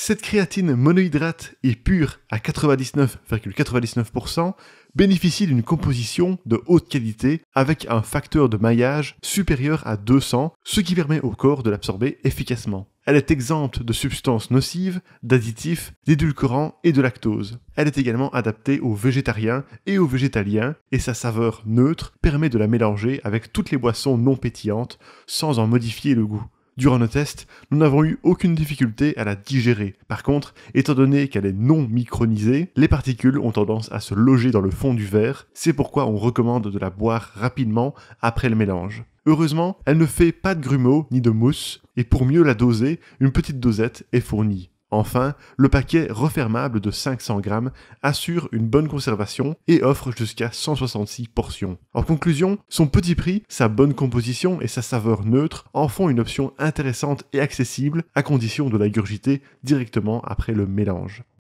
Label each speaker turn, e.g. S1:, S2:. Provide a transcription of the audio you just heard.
S1: Cette créatine monohydrate et pure à 99,99% bénéficie d'une composition de haute qualité avec un facteur de maillage supérieur à 200, ce qui permet au corps de l'absorber efficacement. Elle est exempte de substances nocives, d'additifs, d'édulcorants et de lactose. Elle est également adaptée aux végétariens et aux végétaliens et sa saveur neutre permet de la mélanger avec toutes les boissons non pétillantes sans en modifier le goût. Durant nos tests, nous n'avons eu aucune difficulté à la digérer. Par contre, étant donné qu'elle est non micronisée, les particules ont tendance à se loger dans le fond du verre, c'est pourquoi on recommande de la boire rapidement après le mélange. Heureusement, elle ne fait pas de grumeaux ni de mousse, et pour mieux la doser, une petite dosette est fournie. Enfin, le paquet refermable de 500 grammes assure une bonne conservation et offre jusqu'à 166 portions. En conclusion, son petit prix, sa bonne composition et sa saveur neutre en font une option intéressante et accessible à condition de la gurgiter directement après le mélange.